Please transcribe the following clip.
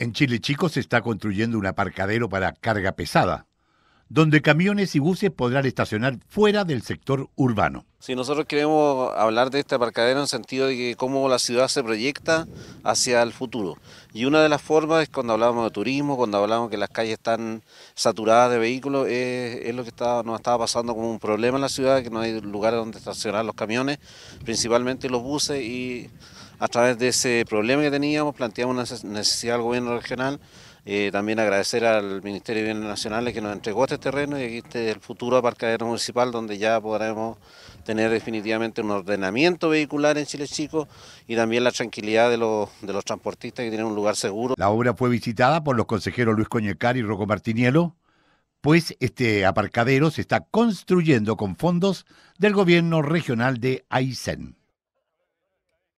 En Chile Chico se está construyendo un aparcadero para carga pesada, donde camiones y buses podrán estacionar fuera del sector urbano. Si nosotros queremos hablar de este aparcadero en el sentido de que cómo la ciudad se proyecta hacia el futuro. Y una de las formas es cuando hablamos de turismo, cuando hablamos que las calles están saturadas de vehículos, es, lo que nos estaba pasando como un problema en la ciudad, que no hay lugar donde estacionar los camiones, principalmente los buses y a través de ese problema que teníamos, planteamos una necesidad al gobierno regional. Eh, también agradecer al Ministerio de Bienes Nacionales que nos entregó este terreno y aquí este el futuro aparcadero municipal donde ya podremos tener definitivamente un ordenamiento vehicular en Chile Chico y también la tranquilidad de los, de los transportistas que tienen un lugar seguro. La obra fue visitada por los consejeros Luis Coñecar y Rocco Martiniello. pues este aparcadero se está construyendo con fondos del gobierno regional de Aysén.